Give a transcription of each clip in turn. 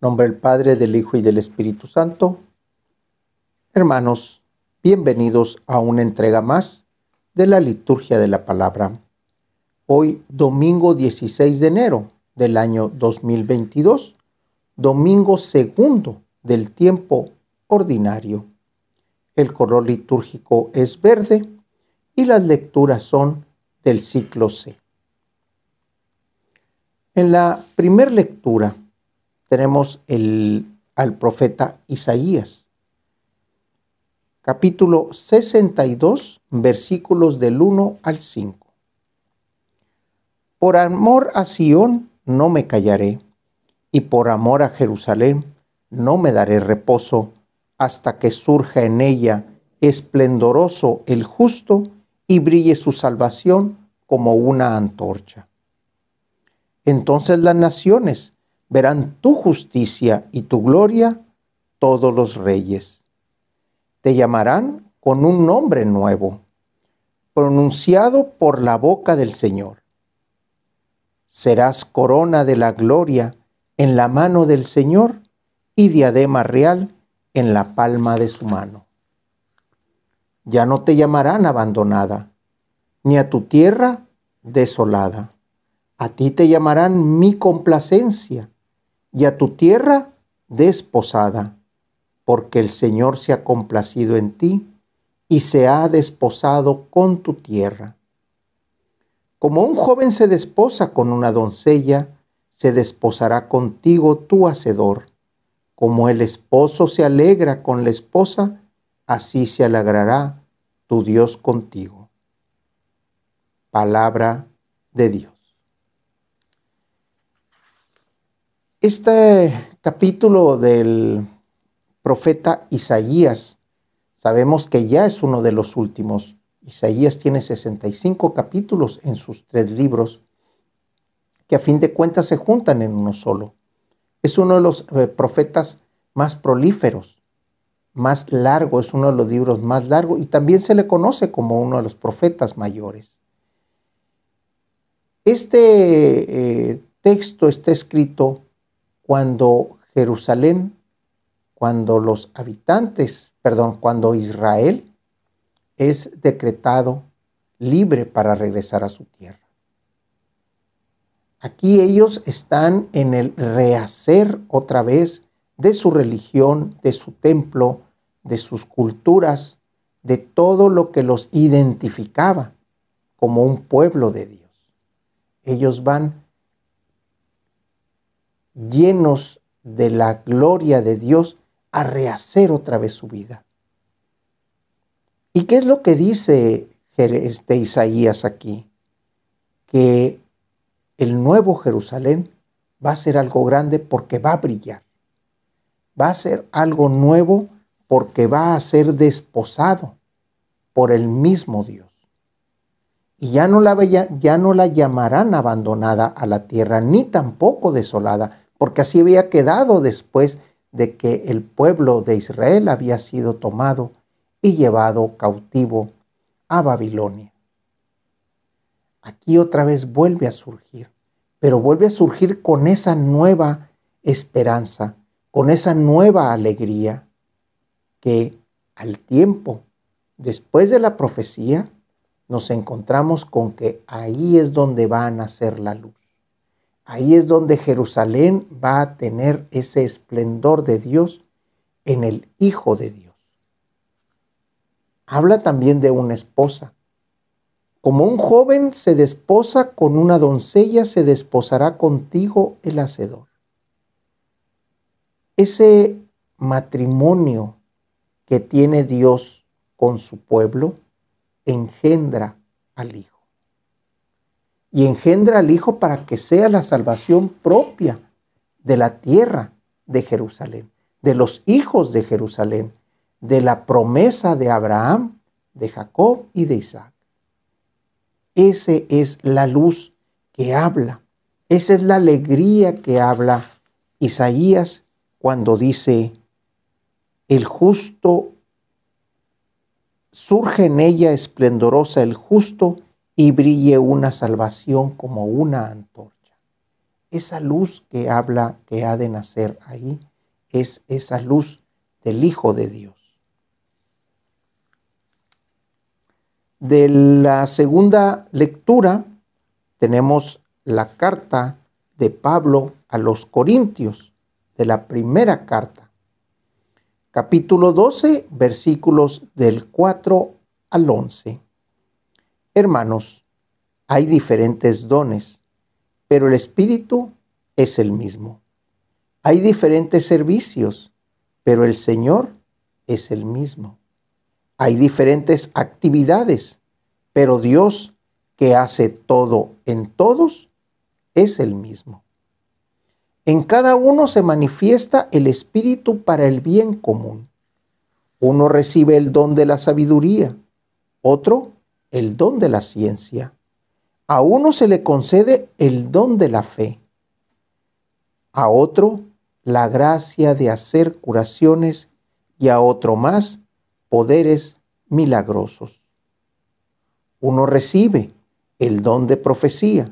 Nombre del Padre, del Hijo y del Espíritu Santo. Hermanos, bienvenidos a una entrega más de la liturgia de la palabra. Hoy, domingo 16 de enero del año 2022, domingo segundo del tiempo ordinario. El color litúrgico es verde y las lecturas son del ciclo C. En la primera lectura, tenemos el, al profeta Isaías. Capítulo 62, versículos del 1 al 5. Por amor a Sión no me callaré, y por amor a Jerusalén no me daré reposo hasta que surja en ella esplendoroso el justo y brille su salvación como una antorcha. Entonces las naciones verán tu justicia y tu gloria todos los reyes. Te llamarán con un nombre nuevo, pronunciado por la boca del Señor. Serás corona de la gloria en la mano del Señor y diadema real en la palma de su mano. Ya no te llamarán abandonada, ni a tu tierra desolada. A ti te llamarán mi complacencia y a tu tierra desposada, porque el Señor se ha complacido en ti y se ha desposado con tu tierra. Como un joven se desposa con una doncella, se desposará contigo tu hacedor. Como el esposo se alegra con la esposa, así se alegrará tu Dios contigo. Palabra de Dios. Este capítulo del profeta Isaías, sabemos que ya es uno de los últimos. Isaías tiene 65 capítulos en sus tres libros, que a fin de cuentas se juntan en uno solo. Es uno de los eh, profetas más prolíferos, más largo, es uno de los libros más largos y también se le conoce como uno de los profetas mayores. Este eh, texto está escrito cuando Jerusalén, cuando los habitantes, perdón, cuando Israel es decretado libre para regresar a su tierra. Aquí ellos están en el rehacer otra vez de su religión, de su templo, de sus culturas, de todo lo que los identificaba como un pueblo de Dios. Ellos van llenos de la gloria de Dios, a rehacer otra vez su vida. ¿Y qué es lo que dice este Isaías aquí? Que el nuevo Jerusalén va a ser algo grande porque va a brillar. Va a ser algo nuevo porque va a ser desposado por el mismo Dios. Y ya no, la, ya no la llamarán abandonada a la tierra, ni tampoco desolada, porque así había quedado después de que el pueblo de Israel había sido tomado y llevado cautivo a Babilonia. Aquí otra vez vuelve a surgir, pero vuelve a surgir con esa nueva esperanza, con esa nueva alegría que al tiempo, después de la profecía, nos encontramos con que ahí es donde va a nacer la luz. Ahí es donde Jerusalén va a tener ese esplendor de Dios en el Hijo de Dios. Habla también de una esposa. Como un joven se desposa con una doncella, se desposará contigo el hacedor. Ese matrimonio que tiene Dios con su pueblo engendra al Hijo y engendra al Hijo para que sea la salvación propia de la tierra de Jerusalén, de los hijos de Jerusalén, de la promesa de Abraham, de Jacob y de Isaac. Esa es la luz que habla, esa es la alegría que habla Isaías cuando dice, el justo, surge en ella esplendorosa, el justo y brille una salvación como una antorcha. Esa luz que habla que ha de nacer ahí es esa luz del Hijo de Dios. De la segunda lectura tenemos la carta de Pablo a los Corintios, de la primera carta, capítulo 12, versículos del 4 al 11. Hermanos, hay diferentes dones, pero el Espíritu es el mismo. Hay diferentes servicios, pero el Señor es el mismo. Hay diferentes actividades, pero Dios que hace todo en todos es el mismo. En cada uno se manifiesta el Espíritu para el bien común. Uno recibe el don de la sabiduría, otro el don de la ciencia, a uno se le concede el don de la fe, a otro la gracia de hacer curaciones y a otro más poderes milagrosos. Uno recibe el don de profecía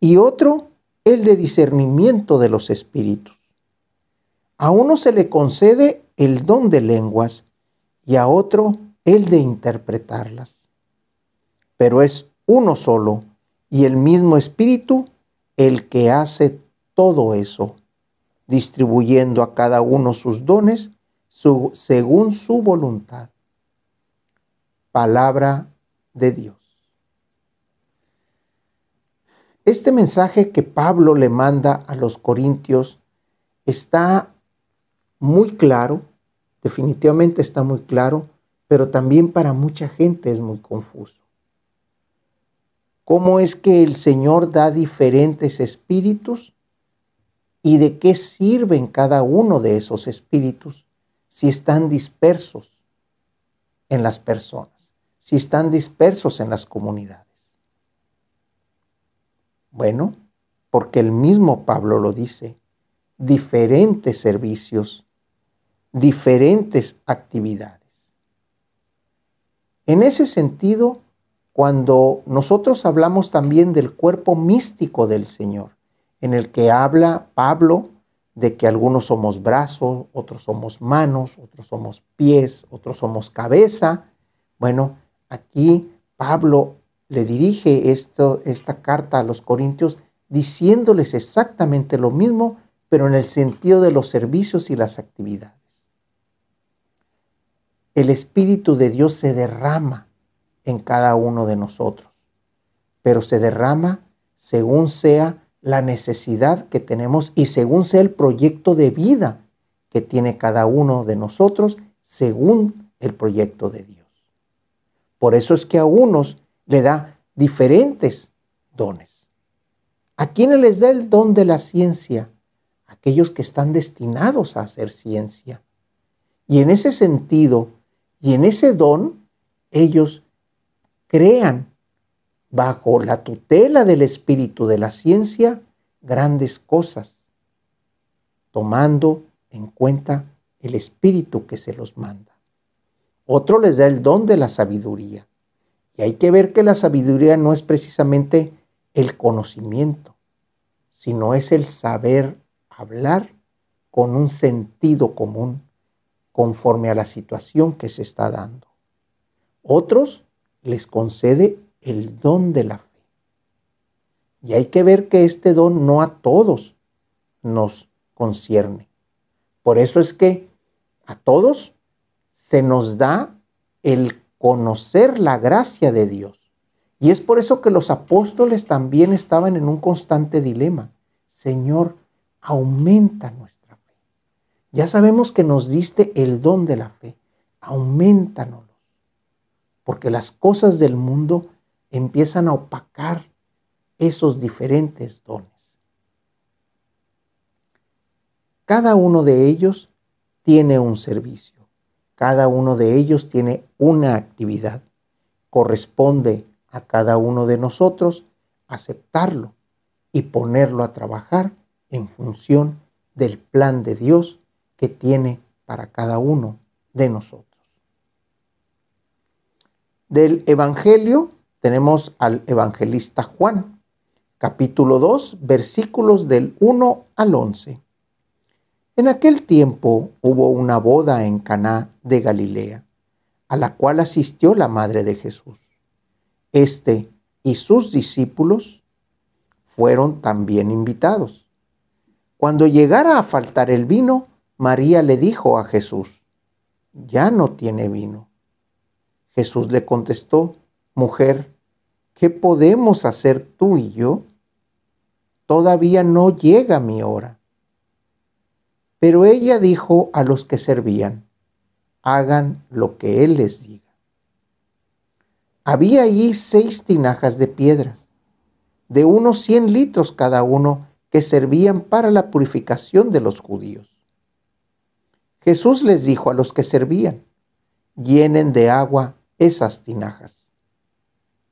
y otro el de discernimiento de los espíritus. A uno se le concede el don de lenguas y a otro el de interpretarlas pero es uno solo y el mismo Espíritu el que hace todo eso, distribuyendo a cada uno sus dones según su voluntad. Palabra de Dios. Este mensaje que Pablo le manda a los corintios está muy claro, definitivamente está muy claro, pero también para mucha gente es muy confuso. ¿Cómo es que el Señor da diferentes espíritus? ¿Y de qué sirven cada uno de esos espíritus si están dispersos en las personas, si están dispersos en las comunidades? Bueno, porque el mismo Pablo lo dice, diferentes servicios, diferentes actividades. En ese sentido, cuando nosotros hablamos también del cuerpo místico del Señor, en el que habla Pablo de que algunos somos brazos, otros somos manos, otros somos pies, otros somos cabeza. Bueno, aquí Pablo le dirige esto, esta carta a los corintios diciéndoles exactamente lo mismo, pero en el sentido de los servicios y las actividades. El Espíritu de Dios se derrama en cada uno de nosotros, pero se derrama según sea la necesidad que tenemos y según sea el proyecto de vida que tiene cada uno de nosotros, según el proyecto de Dios. Por eso es que a unos le da diferentes dones. ¿A quiénes les da el don de la ciencia? Aquellos que están destinados a hacer ciencia. Y en ese sentido, y en ese don, ellos crean bajo la tutela del espíritu de la ciencia grandes cosas, tomando en cuenta el espíritu que se los manda. Otro les da el don de la sabiduría. Y hay que ver que la sabiduría no es precisamente el conocimiento, sino es el saber hablar con un sentido común conforme a la situación que se está dando. Otros les concede el don de la fe. Y hay que ver que este don no a todos nos concierne. Por eso es que a todos se nos da el conocer la gracia de Dios. Y es por eso que los apóstoles también estaban en un constante dilema. Señor, aumenta nuestra fe. Ya sabemos que nos diste el don de la fe. Auméntanos porque las cosas del mundo empiezan a opacar esos diferentes dones. Cada uno de ellos tiene un servicio, cada uno de ellos tiene una actividad. Corresponde a cada uno de nosotros aceptarlo y ponerlo a trabajar en función del plan de Dios que tiene para cada uno de nosotros del Evangelio tenemos al evangelista Juan, capítulo 2, versículos del 1 al 11. En aquel tiempo hubo una boda en Caná de Galilea, a la cual asistió la madre de Jesús. Este y sus discípulos fueron también invitados. Cuando llegara a faltar el vino, María le dijo a Jesús, ya no tiene vino. Jesús le contestó, Mujer, ¿qué podemos hacer tú y yo? Todavía no llega mi hora. Pero ella dijo a los que servían, hagan lo que Él les diga. Había allí seis tinajas de piedras, de unos cien litros cada uno, que servían para la purificación de los judíos. Jesús les dijo a los que servían, llenen de agua esas tinajas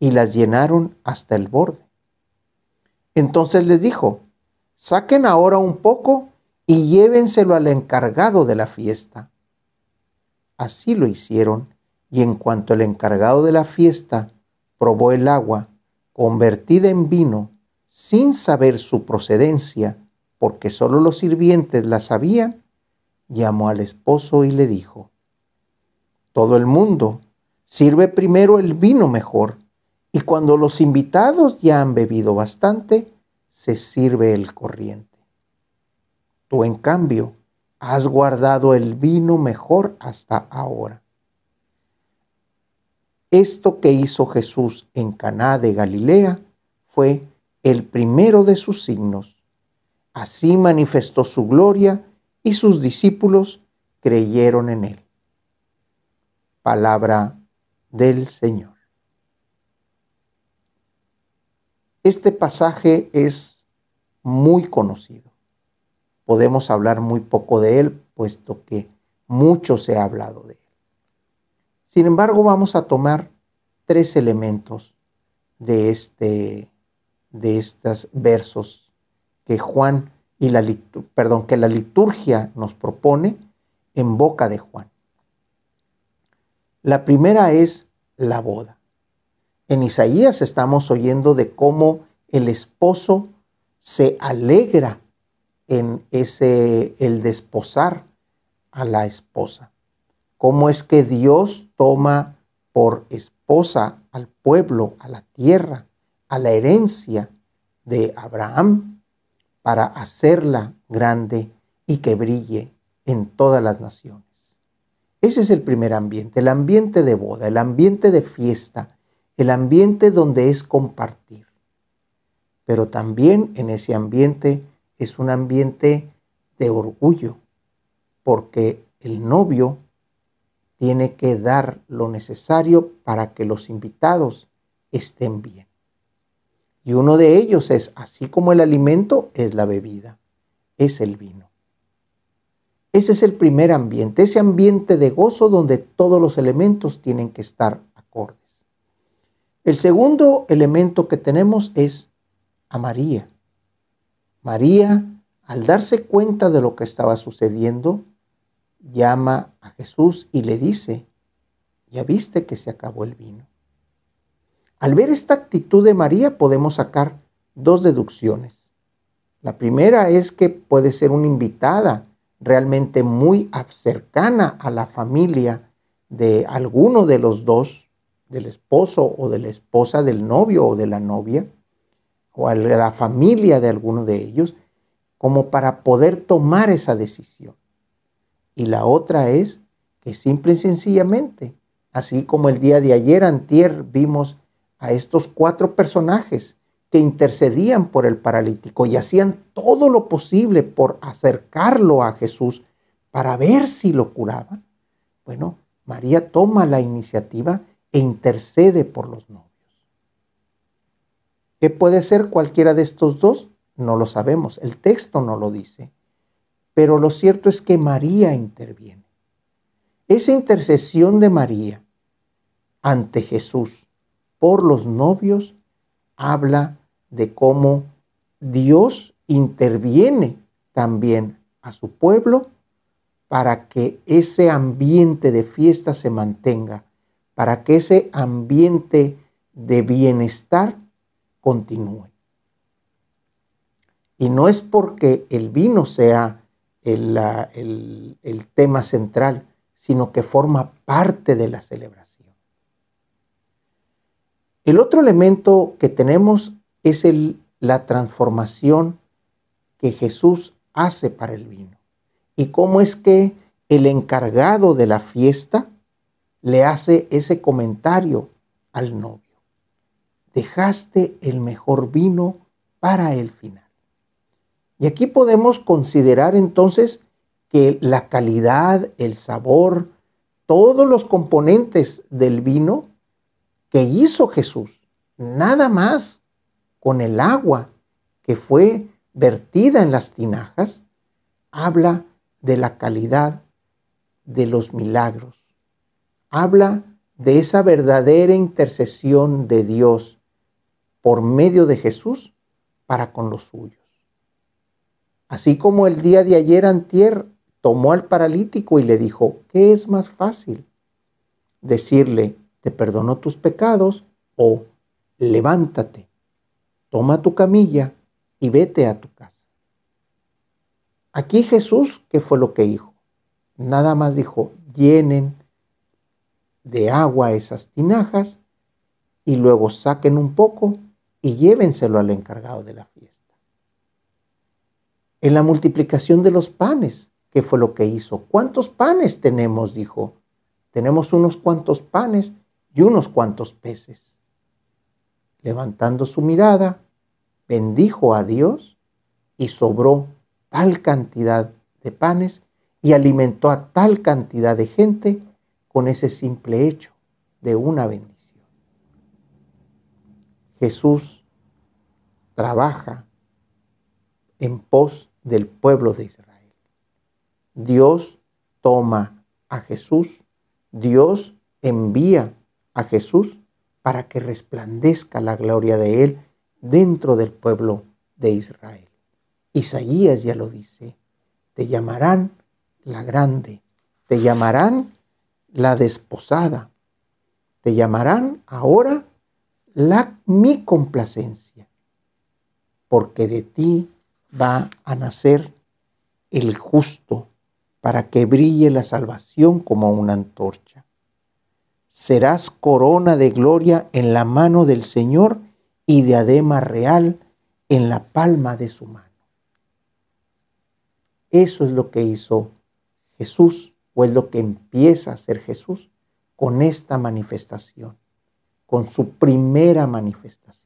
y las llenaron hasta el borde. Entonces les dijo, saquen ahora un poco y llévenselo al encargado de la fiesta. Así lo hicieron, y en cuanto el encargado de la fiesta probó el agua, convertida en vino, sin saber su procedencia, porque sólo los sirvientes la sabían, llamó al esposo y le dijo, Todo el mundo Sirve primero el vino mejor y cuando los invitados ya han bebido bastante, se sirve el corriente. Tú, en cambio, has guardado el vino mejor hasta ahora. Esto que hizo Jesús en Caná de Galilea fue el primero de sus signos. Así manifestó su gloria y sus discípulos creyeron en él. Palabra del Señor. Este pasaje es muy conocido. Podemos hablar muy poco de él, puesto que mucho se ha hablado de él. Sin embargo, vamos a tomar tres elementos de, este, de estos versos que Juan y la, perdón, que la liturgia nos propone en boca de Juan. La primera es la boda. En Isaías estamos oyendo de cómo el esposo se alegra en ese el desposar a la esposa. ¿Cómo es que Dios toma por esposa al pueblo, a la tierra, a la herencia de Abraham para hacerla grande y que brille en todas las naciones? Ese es el primer ambiente, el ambiente de boda, el ambiente de fiesta, el ambiente donde es compartir. Pero también en ese ambiente es un ambiente de orgullo, porque el novio tiene que dar lo necesario para que los invitados estén bien. Y uno de ellos es, así como el alimento, es la bebida, es el vino. Ese es el primer ambiente, ese ambiente de gozo donde todos los elementos tienen que estar acordes. El segundo elemento que tenemos es a María. María, al darse cuenta de lo que estaba sucediendo, llama a Jesús y le dice, ya viste que se acabó el vino. Al ver esta actitud de María podemos sacar dos deducciones. La primera es que puede ser una invitada realmente muy cercana a la familia de alguno de los dos, del esposo o de la esposa, del novio o de la novia, o a la familia de alguno de ellos, como para poder tomar esa decisión. Y la otra es que simple y sencillamente, así como el día de ayer, antier, vimos a estos cuatro personajes que intercedían por el paralítico y hacían todo lo posible por acercarlo a Jesús para ver si lo curaban. Bueno, María toma la iniciativa e intercede por los novios. ¿Qué puede ser cualquiera de estos dos? No lo sabemos, el texto no lo dice, pero lo cierto es que María interviene. Esa intercesión de María ante Jesús por los novios habla de cómo Dios interviene también a su pueblo para que ese ambiente de fiesta se mantenga, para que ese ambiente de bienestar continúe. Y no es porque el vino sea el, tema central, sino que forma parte de la celebración. El otro elemento que tenemos es el, la transformación que Jesús hace para el vino. Y cómo es que el encargado de la fiesta le hace ese comentario al novio. Dejaste el mejor vino para el final. Y aquí podemos considerar entonces que la calidad, el sabor, todos los componentes del vino que hizo Jesús, nada más con el agua que fue vertida en las tinajas, habla de la calidad de los milagros. Habla de esa verdadera intercesión de Dios por medio de Jesús para con los suyos. Así como el día de ayer antier tomó al paralítico y le dijo, ¿qué es más fácil? Decirle, te perdono tus pecados o levántate toma tu camilla y vete a tu casa. Aquí Jesús, ¿qué fue lo que dijo? Nada más dijo, llenen de agua esas tinajas y luego saquen un poco y llévenselo al encargado de la fiesta. En la multiplicación de los panes, ¿qué fue lo que hizo? ¿Cuántos panes tenemos? Dijo, tenemos unos cuantos panes y unos cuantos peces. Levantando su mirada, bendijo a Dios y sobró tal cantidad de panes y alimentó a tal cantidad de gente con ese simple hecho de una bendición. Jesús trabaja en pos del pueblo de Israel. Dios toma a Jesús, Dios envía a Jesús para que resplandezca la gloria de Él dentro del pueblo de Israel. Isaías ya lo dice, te llamarán la grande, te llamarán la desposada, te llamarán ahora la mi complacencia, porque de ti va a nacer el justo para que brille la salvación como una antorcha. Serás corona de gloria en la mano del Señor y diadema real en la palma de su mano. Eso es lo que hizo Jesús, o es lo que empieza a ser Jesús con esta manifestación, con su primera manifestación.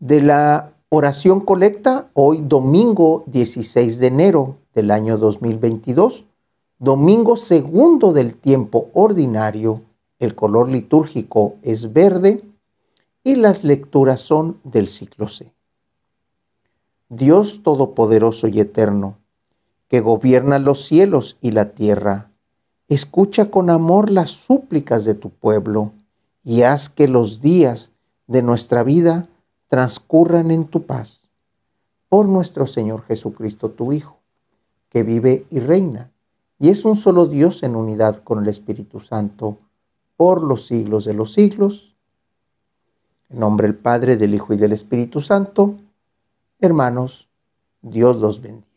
De la oración colecta, hoy domingo 16 de enero del año 2022, domingo segundo del tiempo ordinario, el color litúrgico es verde y las lecturas son del ciclo C. Dios Todopoderoso y Eterno, que gobierna los cielos y la tierra, escucha con amor las súplicas de tu pueblo y haz que los días de nuestra vida transcurran en tu paz. Por nuestro Señor Jesucristo, tu Hijo, que vive y reina, y es un solo Dios en unidad con el Espíritu Santo, por los siglos de los siglos. En nombre del Padre, del Hijo y del Espíritu Santo. Hermanos, Dios los bendiga.